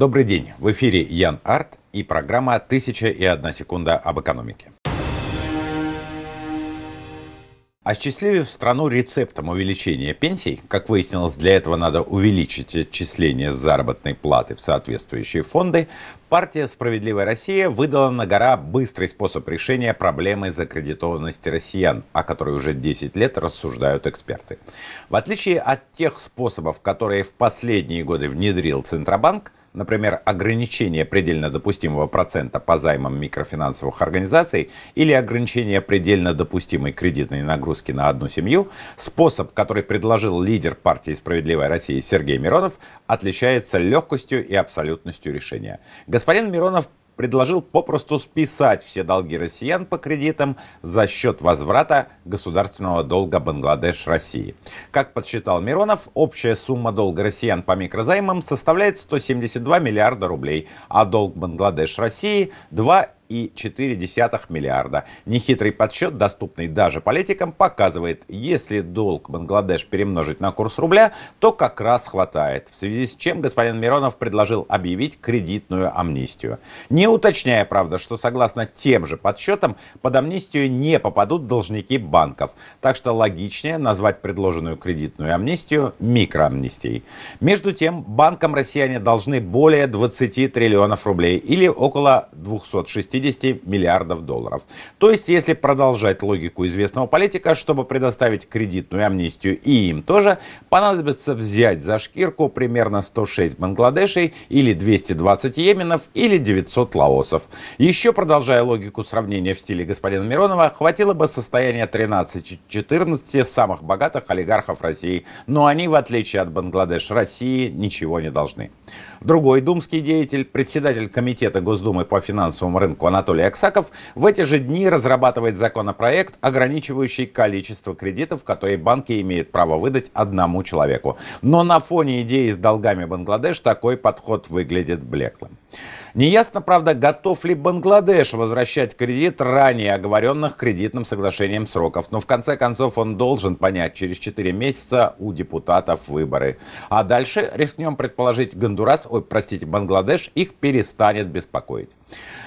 Добрый день! В эфире Ян Арт и программа «Тысяча и одна секунда об экономике». Осчастливив страну рецептом увеличения пенсий, как выяснилось, для этого надо увеличить отчисление заработной платы в соответствующие фонды, партия «Справедливая Россия» выдала на гора быстрый способ решения проблемы закредитованности россиян, о которой уже 10 лет рассуждают эксперты. В отличие от тех способов, которые в последние годы внедрил Центробанк, например, ограничение предельно допустимого процента по займам микрофинансовых организаций или ограничение предельно допустимой кредитной нагрузки на одну семью, способ, который предложил лидер партии «Справедливая Россия» Сергей Миронов, отличается легкостью и абсолютностью решения. Господин Миронов предложил попросту списать все долги россиян по кредитам за счет возврата государственного долга Бангладеш России. Как подсчитал Миронов, общая сумма долга россиян по микрозаймам составляет 172 миллиарда рублей, а долг Бангладеш России 2 2,4 миллиарда. Нехитрый подсчет, доступный даже политикам, показывает, если долг Бангладеш перемножить на курс рубля, то как раз хватает, в связи с чем господин Миронов предложил объявить кредитную амнистию. Не уточняя, правда, что согласно тем же подсчетам, под амнистию не попадут должники банков, так что логичнее назвать предложенную кредитную амнистию микроамнистией. Между тем, банкам россияне должны более 20 триллионов рублей или около 260 50 миллиардов долларов. То есть, если продолжать логику известного политика, чтобы предоставить кредитную амнистию и им тоже, понадобится взять за шкирку примерно 106 бангладешей или 220 йеменов или 900 лаосов. Еще продолжая логику сравнения в стиле господина Миронова, хватило бы состояния 13-14 самых богатых олигархов России, но они, в отличие от Бангладеш России, ничего не должны. Другой думский деятель, председатель Комитета Госдумы по финансовому рынку Анатолий Аксаков в эти же дни разрабатывает законопроект, ограничивающий количество кредитов, которые банки имеют право выдать одному человеку. Но на фоне идеи с долгами Бангладеш такой подход выглядит блеклым. Неясно, правда, готов ли Бангладеш возвращать кредит ранее оговоренных кредитным соглашением сроков. Но в конце концов он должен понять, через 4 месяца у депутатов выборы. А дальше, рискнем предположить, Гондурас, ой, простите, Бангладеш их перестанет беспокоить.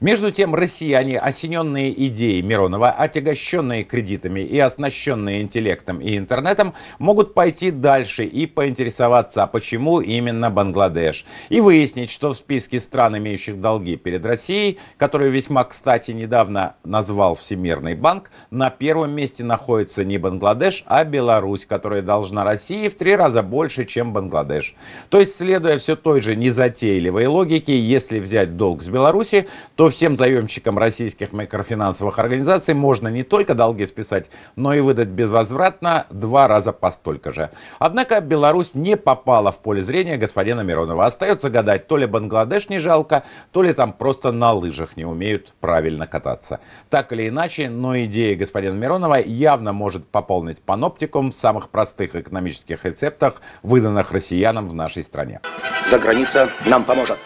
Между тем, Затем россияне, осененные идеей Миронова, отягощенные кредитами и оснащенные интеллектом и интернетом, могут пойти дальше и поинтересоваться, а почему именно Бангладеш. И выяснить, что в списке стран, имеющих долги перед Россией, которую весьма, кстати, недавно назвал Всемирный банк, на первом месте находится не Бангладеш, а Беларусь, которая должна России в три раза больше, чем Бангладеш. То есть, следуя все той же незатейливой логике, если взять долг с Беларуси, то всем заемщикам заемщикам российских микрофинансовых организаций можно не только долги списать, но и выдать безвозвратно два раза по столько же. Однако Беларусь не попала в поле зрения господина Миронова. Остается гадать, то ли Бангладеш не жалко, то ли там просто на лыжах не умеют правильно кататься. Так или иначе, но идея господина Миронова явно может пополнить паноптикум в самых простых экономических рецептах, выданных россиянам в нашей стране. За граница нам поможет.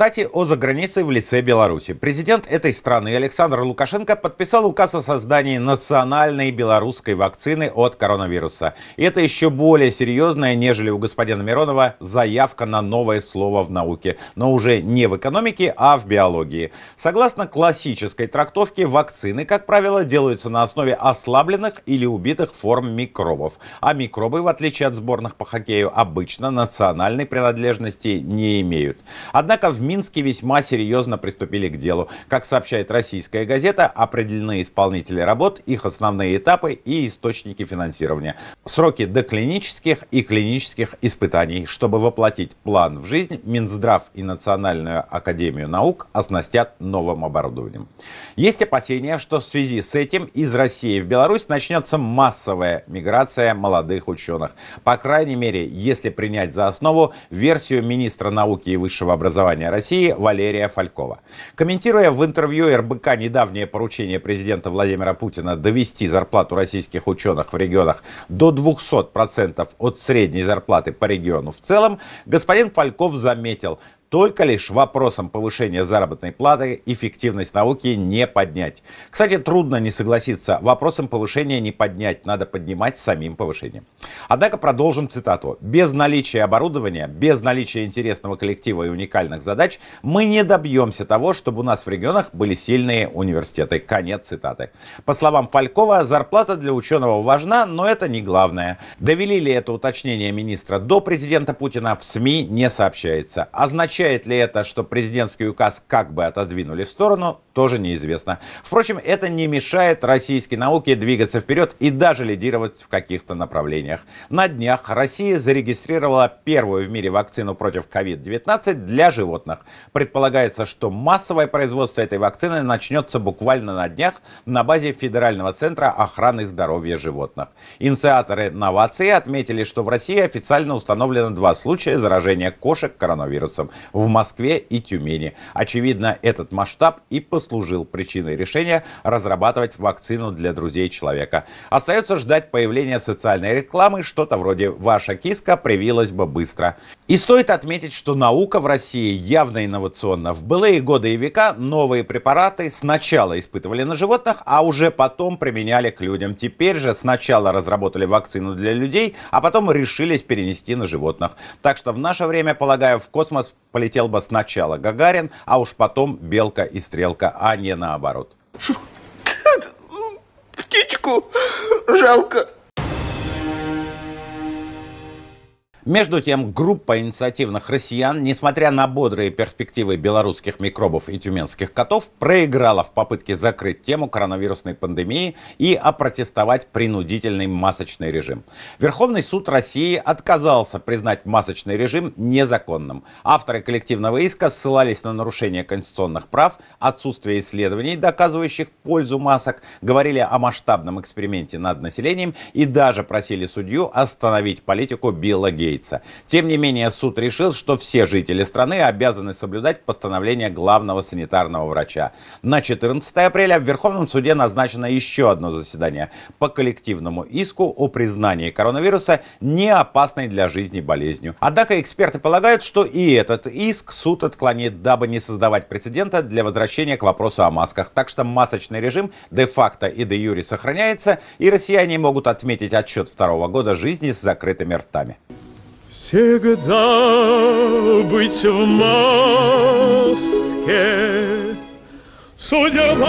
Кстати, о загранице в лице Беларуси. Президент этой страны Александр Лукашенко подписал указ о создании национальной белорусской вакцины от коронавируса. И это еще более серьезная, нежели у господина Миронова, заявка на новое слово в науке. Но уже не в экономике, а в биологии. Согласно классической трактовке, вакцины, как правило, делаются на основе ослабленных или убитых форм микробов. А микробы, в отличие от сборных по хоккею, обычно национальной принадлежности не имеют. Однако в Минске весьма серьезно приступили к делу. Как сообщает российская газета, определены исполнители работ, их основные этапы и источники финансирования. Сроки доклинических и клинических испытаний. Чтобы воплотить план в жизнь, Минздрав и Национальную академию наук оснастят новым оборудованием. Есть опасения, что в связи с этим из России в Беларусь начнется массовая миграция молодых ученых. По крайней мере, если принять за основу версию министра науки и высшего образования России, России Валерия Фалькова. Комментируя в интервью РБК недавнее поручение президента Владимира Путина довести зарплату российских ученых в регионах до 200% от средней зарплаты по региону в целом, господин Фальков заметил, только лишь вопросом повышения заработной платы эффективность науки не поднять. Кстати, трудно не согласиться, вопросом повышения не поднять, надо поднимать самим повышением. Однако продолжим цитату. Без наличия оборудования, без наличия интересного коллектива и уникальных задач мы не добьемся того, чтобы у нас в регионах были сильные университеты. Конец цитаты. По словам Фалькова, зарплата для ученого важна, но это не главное. Довели ли это уточнение министра до президента Путина, в СМИ не сообщается. А значит, означает ли это, что президентский указ как бы отодвинули в сторону, тоже неизвестно. Впрочем, это не мешает российской науке двигаться вперед и даже лидировать в каких-то направлениях. На днях Россия зарегистрировала первую в мире вакцину против COVID-19 для животных. Предполагается, что массовое производство этой вакцины начнется буквально на днях на базе Федерального центра охраны здоровья животных. Инициаторы новации отметили, что в России официально установлено два случая заражения кошек коронавирусом в Москве и Тюмени. Очевидно, этот масштаб и послужил причиной решения разрабатывать вакцину для друзей человека. Остается ждать появления социальной рекламы, что-то вроде «Ваша киска привилась бы быстро». И стоит отметить, что наука в России явно инновационна. В былые годы и века новые препараты сначала испытывали на животных, а уже потом применяли к людям. Теперь же сначала разработали вакцину для людей, а потом решились перенести на животных. Так что в наше время, полагаю, в космос полетел бы сначала Гагарин, а уж потом Белка и Стрелка, а не наоборот. Птичку жалко. Между тем, группа инициативных россиян, несмотря на бодрые перспективы белорусских микробов и тюменских котов, проиграла в попытке закрыть тему коронавирусной пандемии и опротестовать принудительный масочный режим. Верховный суд России отказался признать масочный режим незаконным. Авторы коллективного иска ссылались на нарушение конституционных прав, отсутствие исследований, доказывающих пользу масок, говорили о масштабном эксперименте над населением и даже просили судью остановить политику Билла Гейтса лица. Тем не менее, суд решил, что все жители страны обязаны соблюдать постановление главного санитарного врача. На 14 апреля в Верховном суде назначено еще одно заседание по коллективному иску о признании коронавируса не опасной для жизни болезнью. Однако эксперты полагают, что и этот иск суд отклонит, дабы не создавать прецедента для возвращения к вопросу о масках. Так что масочный режим де-факто и де-юре сохраняется, и россияне могут отметить отчет второго года жизни с закрытыми ртами. Всегда быть в маске Судьба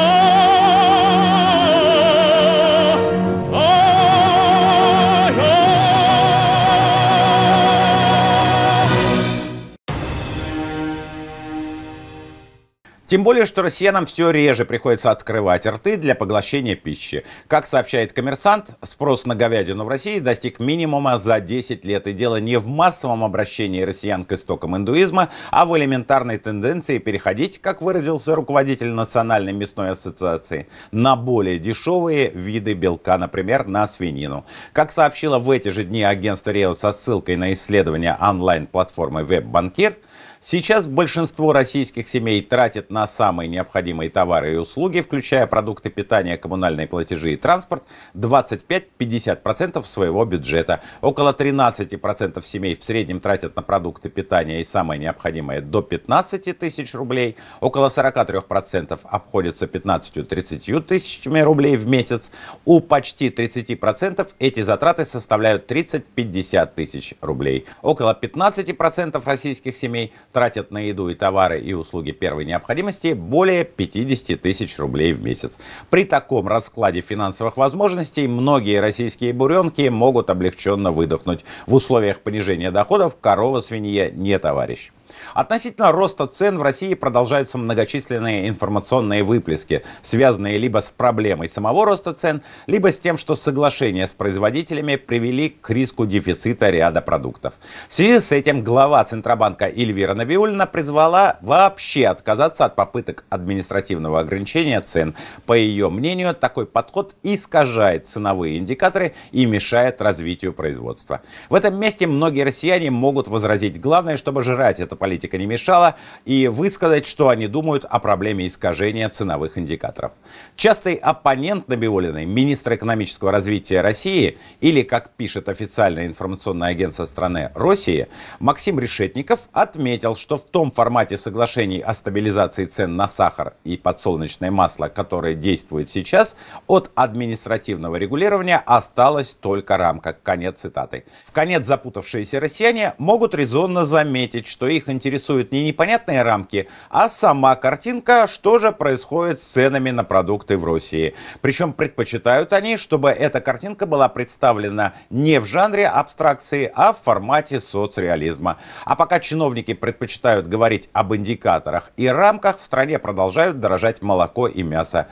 Тем более, что россиянам все реже приходится открывать рты для поглощения пищи. Как сообщает коммерсант, спрос на говядину в России достиг минимума за 10 лет. И дело не в массовом обращении россиян к истокам индуизма, а в элементарной тенденции переходить, как выразился руководитель Национальной мясной ассоциации, на более дешевые виды белка, например, на свинину. Как сообщило в эти же дни агентство Рио со ссылкой на исследование онлайн-платформы WebBankir, Сейчас большинство российских семей тратит на самые необходимые товары и услуги, включая продукты питания, коммунальные платежи и транспорт, 25-50% своего бюджета. Около 13% семей в среднем тратят на продукты питания и самое необходимое до 15 тысяч рублей. Около 43% обходится 15-30 тысячами рублей в месяц. У почти 30% эти затраты составляют 30-50 тысяч рублей. Около 15% российских семей тратят на еду и товары и услуги первой необходимости более 50 тысяч рублей в месяц. При таком раскладе финансовых возможностей многие российские буренки могут облегченно выдохнуть. В условиях понижения доходов корова-свинья не товарищ. Относительно роста цен в России продолжаются многочисленные информационные выплески, связанные либо с проблемой самого роста цен, либо с тем, что соглашения с производителями привели к риску дефицита ряда продуктов. В связи с этим глава Центробанка Эльвира Набиулина призвала вообще отказаться от попыток административного ограничения цен. По ее мнению, такой подход искажает ценовые индикаторы и мешает развитию производства. В этом месте многие россияне могут возразить, главное, чтобы жрать это политика не мешала, и высказать, что они думают о проблеме искажения ценовых индикаторов. Частый оппонент Набиулиной, министр экономического развития России, или, как пишет официальное информационное агентство страны России, Максим Решетников отметил, что в том формате соглашений о стабилизации цен на сахар и подсолнечное масло, которое действует сейчас, от административного регулирования осталась только рамка. Конец цитаты. В конец запутавшиеся россияне могут резонно заметить, что их интересуют не непонятные рамки, а сама картинка, что же происходит с ценами на продукты в России. Причем предпочитают они, чтобы эта картинка была представлена не в жанре абстракции, а в формате соцреализма. А пока чиновники предпочитают говорить об индикаторах и рамках, в стране продолжают дорожать молоко и мясо.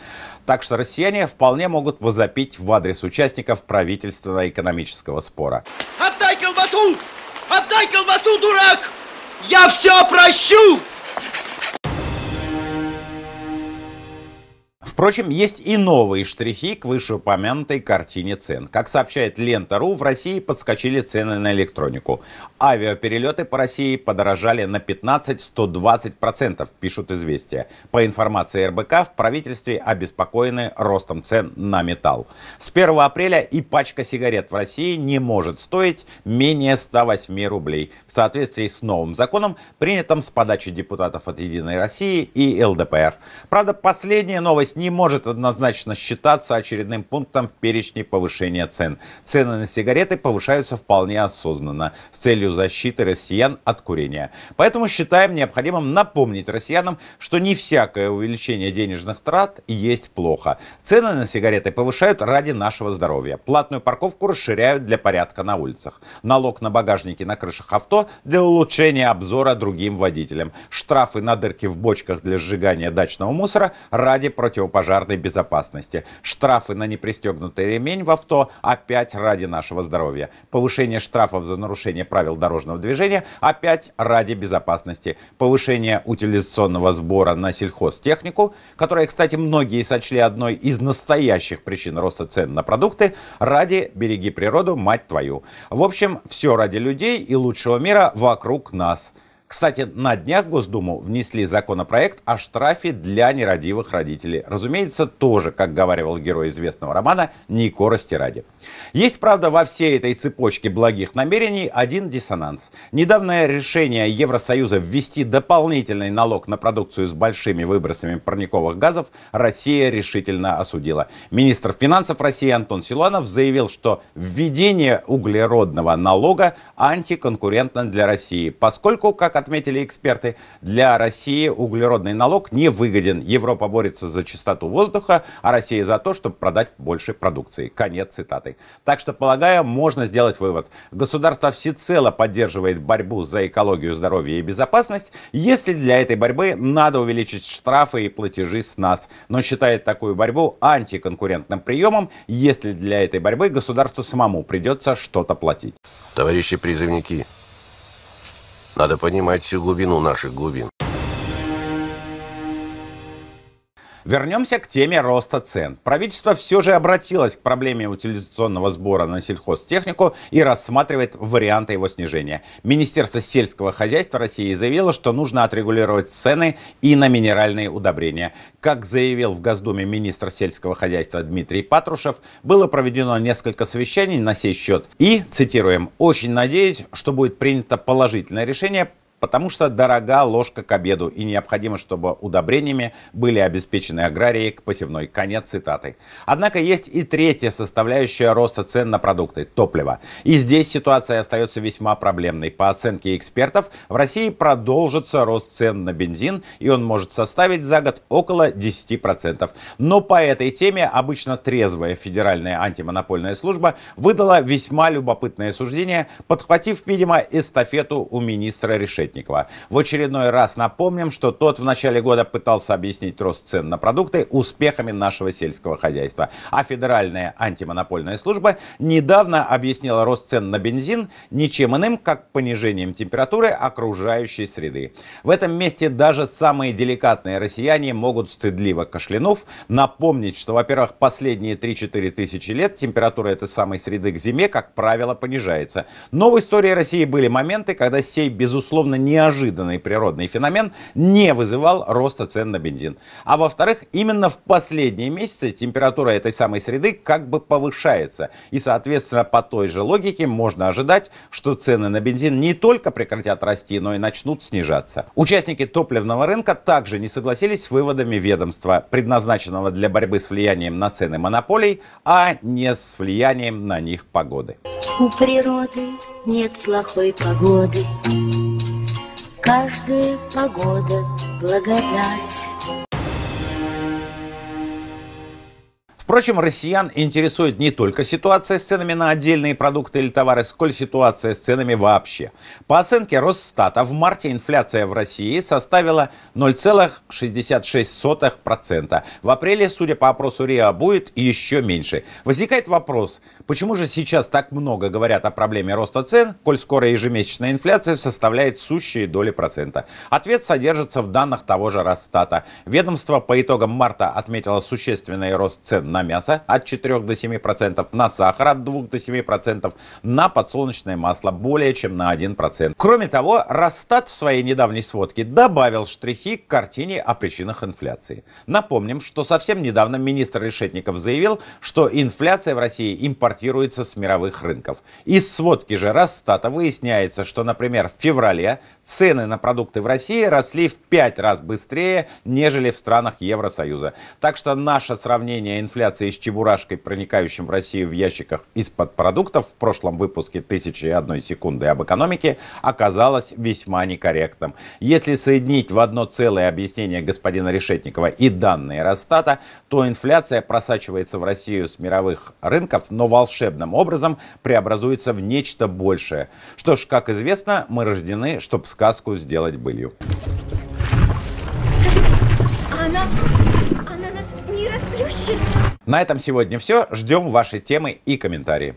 Так что россияне вполне могут возопить в адрес участников правительственно-экономического спора. Отдай колбасу! Отдай колбасу, дурак! Я все прощу! Впрочем, есть и новые штрихи к вышеупомянутой картине цен. Как сообщает Лента.ру, в России подскочили цены на электронику. Авиаперелеты по России подорожали на 15-120%, пишут «Известия». По информации РБК, в правительстве обеспокоены ростом цен на металл. С 1 апреля и пачка сигарет в России не может стоить менее 108 рублей. В соответствии с новым законом, принятым с подачи депутатов от «Единой России» и ЛДПР. Правда, последняя новость не не может однозначно считаться очередным пунктом в перечне повышения цен. Цены на сигареты повышаются вполне осознанно с целью защиты россиян от курения. Поэтому считаем необходимым напомнить россиянам, что не всякое увеличение денежных трат есть плохо. Цены на сигареты повышают ради нашего здоровья. Платную парковку расширяют для порядка на улицах. Налог на багажники на крышах авто для улучшения обзора другим водителям. Штрафы на дырки в бочках для сжигания дачного мусора ради противопоказания пожарной безопасности. Штрафы на непристегнутый ремень в авто опять ради нашего здоровья. Повышение штрафов за нарушение правил дорожного движения опять ради безопасности. Повышение утилизационного сбора на сельхозтехнику, которая, кстати, многие сочли одной из настоящих причин роста цен на продукты, ради «береги природу, мать твою». В общем, все ради людей и лучшего мира вокруг нас. Кстати, на днях Госдуму внесли законопроект о штрафе для нерадивых родителей. Разумеется, тоже, как говаривал герой известного романа, не корости ради. Есть, правда, во всей этой цепочке благих намерений один диссонанс. Недавнее решение Евросоюза ввести дополнительный налог на продукцию с большими выбросами парниковых газов Россия решительно осудила. Министр финансов России Антон Силуанов заявил, что введение углеродного налога антиконкурентно для России, поскольку, как отметили эксперты, для России углеродный налог не выгоден. Европа борется за чистоту воздуха, а Россия за то, чтобы продать больше продукции. Конец цитаты. Так что, полагаю, можно сделать вывод. Государство всецело поддерживает борьбу за экологию, здоровье и безопасность, если для этой борьбы надо увеличить штрафы и платежи с нас, но считает такую борьбу антиконкурентным приемом, если для этой борьбы государству самому придется что-то платить. Товарищи призывники, надо понимать всю глубину наших глубин. Вернемся к теме роста цен. Правительство все же обратилось к проблеме утилизационного сбора на сельхозтехнику и рассматривает варианты его снижения. Министерство сельского хозяйства России заявило, что нужно отрегулировать цены и на минеральные удобрения. Как заявил в Госдуме министр сельского хозяйства Дмитрий Патрушев, было проведено несколько совещаний на сей счет. И, цитируем, «очень надеюсь, что будет принято положительное решение Потому что дорога ложка к обеду, и необходимо, чтобы удобрениями были обеспечены аграрии к посевной. Конец цитаты. Однако есть и третья составляющая роста цен на продукты – топливо. И здесь ситуация остается весьма проблемной. По оценке экспертов, в России продолжится рост цен на бензин, и он может составить за год около 10%. Но по этой теме обычно трезвая федеральная антимонопольная служба выдала весьма любопытное суждение, подхватив, видимо, эстафету у министра решения Сметникова. В очередной раз напомним, что тот в начале года пытался объяснить рост цен на продукты успехами нашего сельского хозяйства. А Федеральная антимонопольная служба недавно объяснила рост цен на бензин ничем иным, как понижением температуры окружающей среды. В этом месте даже самые деликатные россияне могут стыдливо кашлянув напомнить, что, во-первых, последние 3-4 тысячи лет температура этой самой среды к зиме, как правило, понижается. Но в истории России были моменты, когда сей, безусловно, неожиданный природный феномен не вызывал роста цен на бензин. А во-вторых, именно в последние месяцы температура этой самой среды как бы повышается. И, соответственно, по той же логике можно ожидать, что цены на бензин не только прекратят расти, но и начнут снижаться. Участники топливного рынка также не согласились с выводами ведомства, предназначенного для борьбы с влиянием на цены монополий, а не с влиянием на них погоды. У природы нет плохой погоды каждая погода благодать. Впрочем, россиян интересует не только ситуация с ценами на отдельные продукты или товары, сколь ситуация с ценами вообще. По оценке Росстата, в марте инфляция в России составила 0,66%. В апреле, судя по опросу РИА, будет еще меньше. Возникает вопрос, почему же сейчас так много говорят о проблеме роста цен, коль скоро ежемесячная инфляция составляет сущие доли процента? Ответ содержится в данных того же Росстата. Ведомство по итогам марта отметило существенный рост цен на на мясо от 4 до 7%, на сахар от 2 до 7%, на подсолнечное масло более чем на 1%. Кроме того, Росстат в своей недавней сводке добавил штрихи к картине о причинах инфляции. Напомним, что совсем недавно министр Решетников заявил, что инфляция в России импортируется с мировых рынков. Из сводки же Росстата выясняется, что, например, в феврале цены на продукты в России росли в 5 раз быстрее, нежели в странах Евросоюза. Так что наше сравнение инфляции трансляции с чебурашкой, проникающим в Россию в ящиках из-под продуктов в прошлом выпуске «Тысячи и одной секунды об экономике» оказалось весьма некорректным. Если соединить в одно целое объяснение господина Решетникова и данные Росстата, то инфляция просачивается в Россию с мировых рынков, но волшебным образом преобразуется в нечто большее. Что ж, как известно, мы рождены, чтобы сказку сделать былью. На этом сегодня все. Ждем ваши темы и комментарии.